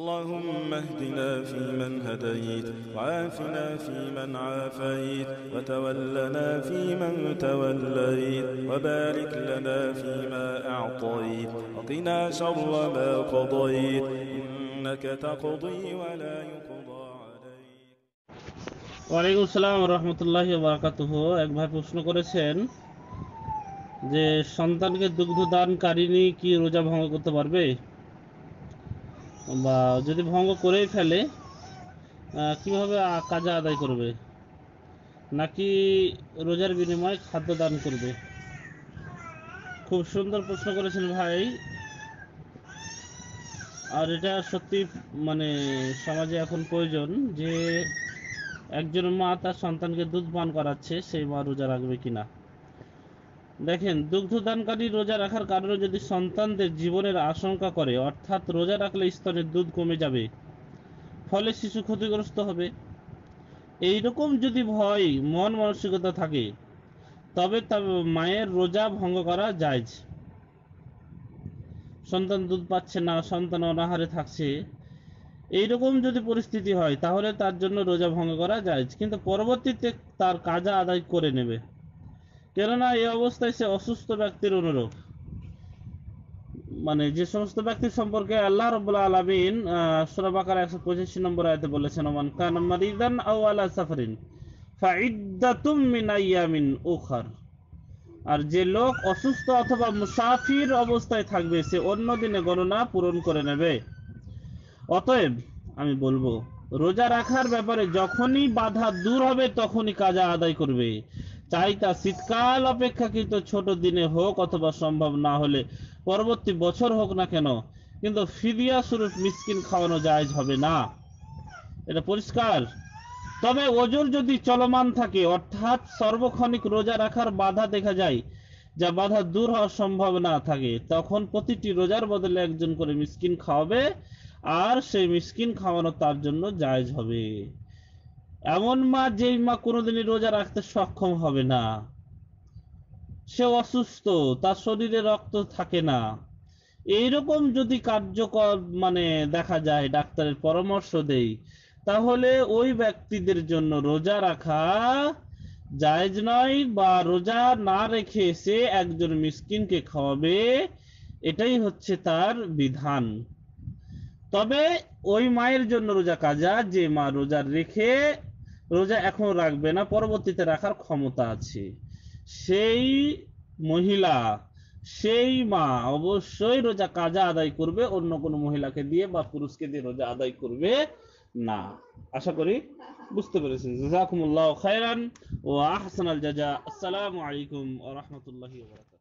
اللهم اهدنا فيمن هديت وعافنا فيمن عافيت وتولنا فيمن توليت وبارك لنا فيما أعطيت وقنا شر ما قضيت إنك تقضي ولا يقضى ওয়ালাইকুম আসসালাম রহমতুল্লাহ বারাকাতুহ এক ভাই প্রশ্ন করেছেন যে সন্তানকে দুগ্ধ দানকারিনী কি রোজা ভঙ্গ করতে পারবে বা যদি ভঙ্গ করেই ফেলে কিভাবে কাজে আদায় করবে নাকি রোজার বিনিময়ে খাদ্য দান করবে খুব সুন্দর প্রশ্ন করেছেন ভাই আর এটা সত্যি মানে সমাজে এখন প্রয়োজন যে একজন মা তার সন্তানকে দুধ পান করাচ্ছে সেই মা রোজা রাখবে কিনা দেখেন দুগ্ধদানকারী রোজা রাখার কারণে যদি সন্তানদের জীবনের আশঙ্কা করে অর্থাৎ রোজা রাখলে স্তনের দুধ কমে যাবে ফলে শিশু ক্ষতিগ্রস্ত হবে এই রকম যদি ভয় মন মানসিকতা থাকে তবে মায়ের রোজা ভঙ্গ করা যায় সন্তান দুধ পাচ্ছে না সন্তান অনাহারে থাকছে এইরকম যদি পরিস্থিতি হয় তাহলে তার জন্য রোজা ভঙ্গ করা যায় কিন্তু পরবর্তীতে তার কাজা আদায় করে নেবে কেননা এই অবস্থায় সে অসুস্থ ব্যক্তির অনুরূপ মানে যে সমস্ত ব্যক্তির সম্পর্কে আল্লাহ রবুল্লা আলমিন সুরাবাকার একশো পঁচিশ নম্বর আয়তে বলেছেন ওমান খান মারিদান আউ সাফারিন আর যে লোক অসুস্থ অথবা মুসাফির অবস্থায় থাকবে সে অন্য দিনে গণনা পূরণ করে নেবে অতএব আমি বলবো রোজা রাখার ব্যাপারে যখনই বাধা দূর হবে তখনই কাজা আদায় করবে চাই তা শীতকাল অপেক্ষাকৃত ছোট দিনে হোক অথবা সম্ভব না হলে পরবর্তী বছর হোক না কেন কিন্তু ফিদিয়া স্বরূপ মিসকিন খাওয়ানো জায়জ হবে না এটা পরিষ্কার তবে ওজোর যদি চলমান থাকে অর্থাৎ সর্বক্ষণিক রোজা রাখার বাধা দেখা যায় যা বাধা দূর হওয়ার সম্ভব না থাকে তখন প্রতিটি রোজার বদলে একজন করে মিসকিন খাওয়াবে আর সেই মিসকিন খাওয়ানো তার জন্য জায়জ হবে এমন মা যে মা কোনোদিনই রোজা রাখতে সক্ষম হবে না সে অসুস্থ তার শরীরে রক্ত থাকে না এইরকম যদি কার্যকর মানে দেখা যায় ডাক্তারের পরামর্শ দেই তাহলে ওই ব্যক্তিদের জন্য রোজা রাখা জায়জ নয় বা রোজা না রেখে সে একজন মিসকিনকে খাওয়াবে এটাই হচ্ছে তার বিধান তবে ওই মায়ের জন্য রোজা কাজা যে মা রোজা রেখে রোজা এখন রাখবে না পরবর্তীতে রাখার ক্ষমতা আছে সেই মহিলা সেই মা অবশ্যই রোজা কাজা আদায় করবে অন্য কোনো মহিলাকে দিয়ে বা পুরুষকে দিয়ে রোজা আদায় করবে না আশা করি বুঝতে পেরেছেন জাজাকুমুল্লাহ খায়রান ও আহসান আল জাজা আসসালামু আলাইকুম ওয়া রাহমাতুল্লাহি ওয়া বারাকাতুহু